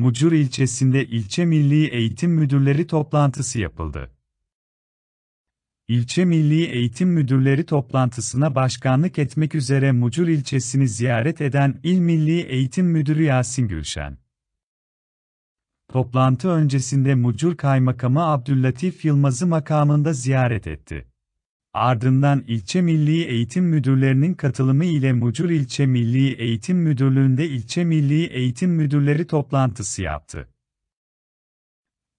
Mucur ilçesinde ilçe Milli Eğitim Müdürleri toplantısı yapıldı. İlçe Milli Eğitim Müdürleri toplantısına başkanlık etmek üzere Mucur ilçesini ziyaret eden İl Milli Eğitim Müdürü Yasin Gülşen. Toplantı öncesinde Mucur Kaymakamı Abdüllatif Yılmaz'ı makamında ziyaret etti. Ardından ilçe milli eğitim müdürlerinin katılımı ile Mucur İlçe Milli Eğitim Müdürlüğü'nde ilçe milli eğitim müdürleri toplantısı yaptı.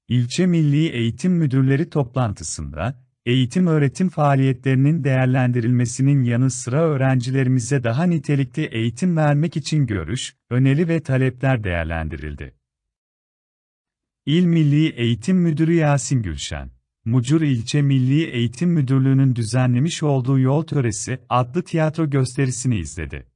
İlçe Milli Eğitim Müdürleri toplantısında, eğitim öğretim faaliyetlerinin değerlendirilmesinin yanı sıra öğrencilerimize daha nitelikli eğitim vermek için görüş, öneri ve talepler değerlendirildi. İl Milli Eğitim Müdürü Yasin Gülşen Mucur İlçe Milli Eğitim Müdürlüğü'nün düzenlemiş olduğu Yol Töresi adlı tiyatro gösterisini izledi.